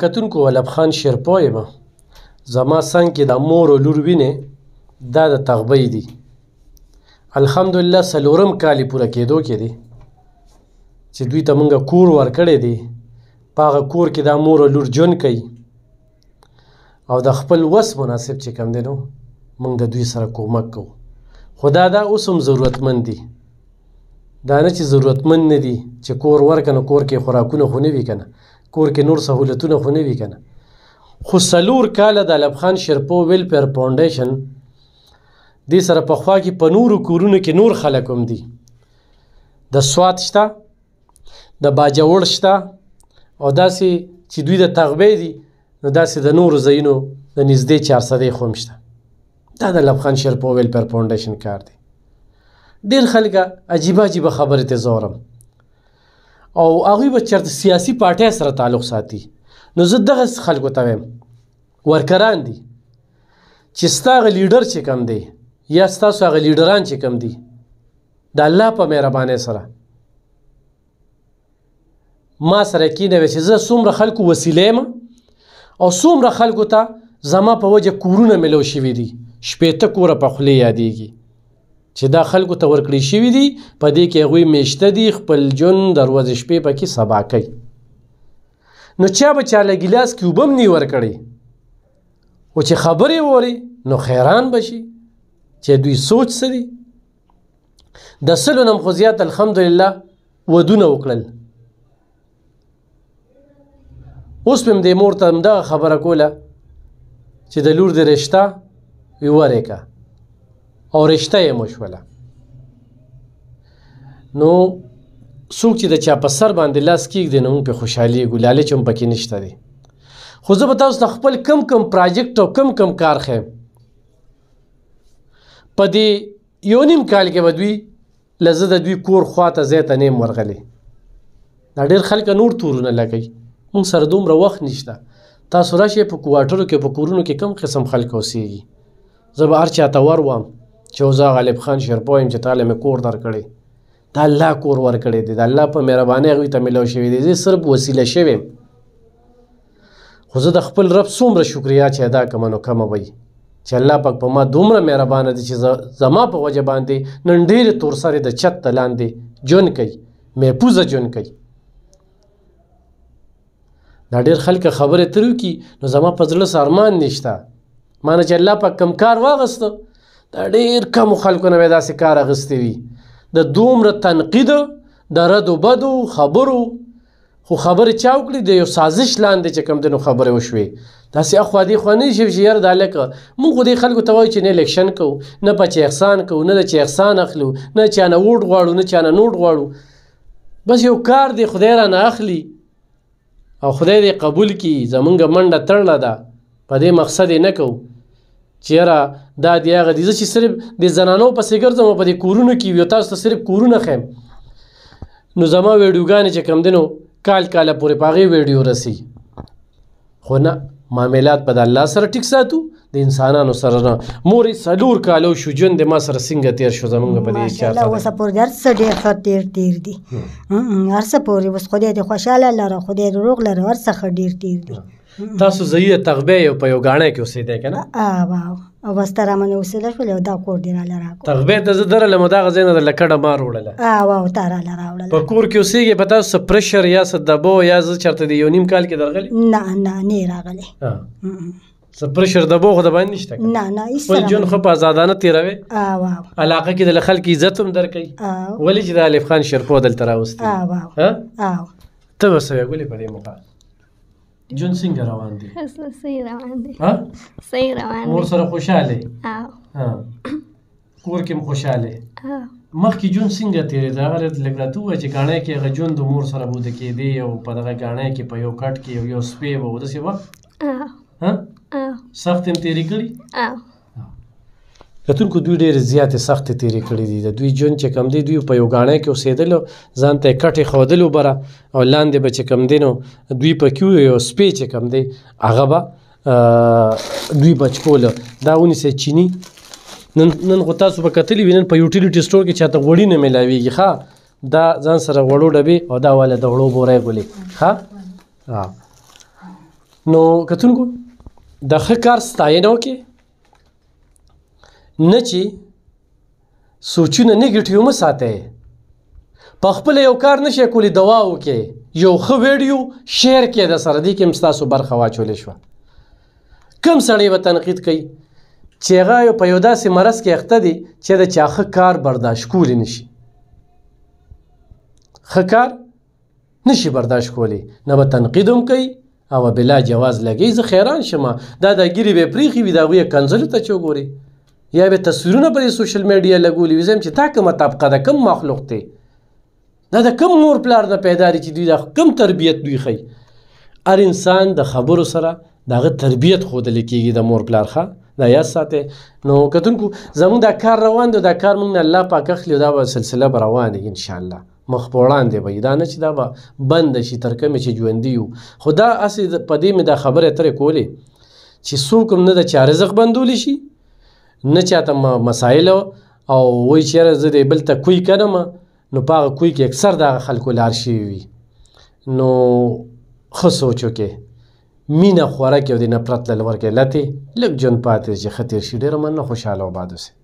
کتونکو ولب خان شیرپو یم زما څنګ کې د مور او لور وینې دا د تغبۍ دي الحمدلله څلورم کال پوره کېدو کې دي چې دوی ته موږ کور ورکړی دی په هغه کور کې دا مور او لور جون کوي او د خپل وس مناسب چې کم دی نو موږ د دوی سره کومک کوو خدا دا اوس هم ضرورتمند دي دا نه چې ضرورتمند نه دي چې کور ورکنه کور کې خوراکونه خو نه وي کنه کور کې نور سہولتونه خو نه وی کنه خو سلور کال د لبخان شرپو ویل پر فاونډیشن دې سره په خوا کې په نورو کورونو کې نور خلک هم دي د سواد شته د باجوړ شته او داسې چې دوی د تغبې دي نو داسې د نورو ځایونو د نږدې چار سدې خو هم شته دا د لبخان شرپو ویل پر فاونډیشن کار دی ډېر خلک عجیبه عجیبه خبرې ته زورم او هغه به چرته سیاسي پارټي سره تعلق ساتي نو زه دغه خلکو ته وایم ورکران دي چې ستاسو لیډر چې کم دی یا ستاسو هغه لیډران چې کم دي د الله په مهربانۍ سره ما سره کینه وشي زه څومره خلکو وسیلې ما او څومره خلکو ته زما په وجه کورونه ملو شوي دي شپېته کوره په خولې یادېږي چې دا خلکو ته ورکړی شوي دي په دې کې هغوی میشته دي خپل جون در ورځې شپې پکې سبا کوي نو چا به چاله ګیلاس کې اوبه هم نه ورکړی او چې خبرې ووري نو حیران بشي چې دوی سوچ څه دي د سلو نم خو زیات الحمدلله ودونه وکړل اوس په دې مور ته دا خبره کوله چې د لور د رښتا وی ورېکا اورشته مشوله نو څوک چې د چا په سر باندې لاس کېږدي نو موږ پې خوشحالي ګلالې چې هم پکې نشته دی خو زه به تاسو ته خپل کم کم پراجکټ او کم کم کار ښیم په دې یو نیم کال کې به دوی لزه د دوی کور خواته ځای ته نیم ورغلی دا ډېر خلک نور تورونه لګوي موږ سره دومره وخت نشته تاسو راشئ په کوارټرو کې په کورونو کې کم قسم خلک اوسېږي زه به هر چا ته ور وام چې اوزا غالب خان شیرپویم چې تاله مې کور درکړی د الله کور ورکړی دی د الله په مهربانۍ هغوی ته میلاو شوی دی زه صرف وسیله شوی یم خو زه د خپل رب څومره شکریا چې ادا کوم نو کمه وی چې الله پاک په ما دومره مهربانه دی چې زما په وجه باندې نن ډېرې تورسرې د چت ته لاندې جون کوي محفوظه جون کوي دا ډېر خلک خبرې ترو کی نو زما په زړه سرمان نشته ما نه چې الله پاک کم کار واغسته دا ډیر کم خلکو نه داسې کار اغستی وي د دومره تنقید د رد و بدو خبرو خو خبرې چا وکړي د یو سازش لاندې چې کم دنو خبرې وشوي داسې اخوا دې خوا نه شي چې یاره دا لکه موږ خو دې خلکو ته وایو چې نه الیکشن کوو نه په چې احسان کوو نه د چې احسان اخلو نه چا نه ووټ غواړو نه چا نه نوټ غواړو بس یو کار دی خدای رانه اخلي او خدای دې قبول کړي زمونږ منډه تړله ده په دې مقصد یې نه کوو چیرې دا دی هغه دي چې صرف د زنانو پسې ګرځم په دې کورونو کې یو تاسو ته صرف کورونه خیم نو زما ویډیوګانې چې کم دینو کال کال پورې پاغې ویډیو رسی خو نه معاملات په د الله سره ټیک ساتو د انسانانو سره نه مورې سلور کالو شو جون د ما سره څنګه تیر شو زمونږ په دې چار سره اوس پورې هر څه ډېر ښه تیر تیر دي هر څه پورې اوس خدای دې خوشاله لره خدای دې روغ لره هر څه ښه ډېر تیر دي تاسو زیه تغبه یو په یو غاڼه کې اوسېده کنه او بس تر باندې اوسېده شو له دا کور دی را لره تغبه د زدر له مدا غزین د لکړه مار وړله او او تر را لره وړله په کور کې اوسېږي په تاسو پرشر یا سدبو یا ز چرته دی یو نیم کال کې درغلی نه نه نه راغلی ها پرشر د بوغ د باندې نشته نه نه ایستره جون خو په آزادانه تیروي او او علاقه کې د خلک عزت هم درکې ولې چې د الف خان شرپو دل تراوست او او ته وسوي ګولې په دې مقاله جون څنګه روان دی صحیح روان دی ها صحیح روان دی مور سره خوشاله ها کور کې خوشاله مخکې جون څنګه تیرې دا غره لګرا ته چې غاڼه کې غجون د مور سره بود کې دی او په دغه غاڼه کې په یو کټ کې یو سپې وو د څه و ها ها سخت تیرې کړی د ترکو دوی ډېر زیاتې سختې تیرې کړې دي د دوی ژوند چې کم دی دوی په یو ګاڼۍ کې اوسېدل ځان ته یې کټې ښودل وبره او لاندې به چې کم دی نو دوی پکې وي یو سپی چې کم دی هغه به دوی بچ کوله دا ونیسئ چینی نن نن خو تاسو به کتلی وینن په یوټیلیټی سٹور کې چاته وړی نه ملاویږي ښا دا ځان سره وړو ډبې او دا والا د وړو بورې ګولې ښا نو کتونکو د ښه کار ستاینه وکړي نه چې سوچونه نیگیټیو مه ساتئ په خپل یو کار نشئ کولی دوا وکړئ یو ښه ویډیو شیر کړئ د سره دې کې هم ستاسو برخه واچولی شوه کم سړی به تنقید کوي چې هغه په یو داسې مرض کې اخته دی چې د چا ښه کار برداشت کولی نشي ښه کار نشي برداشت کولی نه به تنقید هم کوي او بلا جواز لګي زه حیران شم دا د ګیری به پریخي وي دا وې کنځلو ته چوغوري یا به تصویرونه پر سوشل میډیا لګولي وزم چې تا کومه طبقه ده کوم مخلوق دی دا د کوم مور پلار نه پیدا لري چې دوی د کوم تربیت دوی خي هر انسان د خبرو سره دغه تربیت خودل کیږي د مور پلار ښه دا یا ساته نو کتونکو زموږ دا کار روان دی دا کار موږ نه الله پاک اخلي دا به سلسله به روان دی ان شاء الله مخ په وړاندې به دا نه چې دا به بند شي تر کومې چې ژوندي یو خو دا هسې په دې مې دا خبرې اترې کولې چې څوک هم نه ده چې رزق بندولی شي نه چاته مسایل او وای چیرې زه د بل ته کوی کنم نو په هغه کوی کې اکثر د خلکو لار شي وي نو خو سوچ وکې مینه خوراک یو د نفرت لور کې لته لږ جون پاتې چې خطر شي ډېر من خوشاله وبادو سي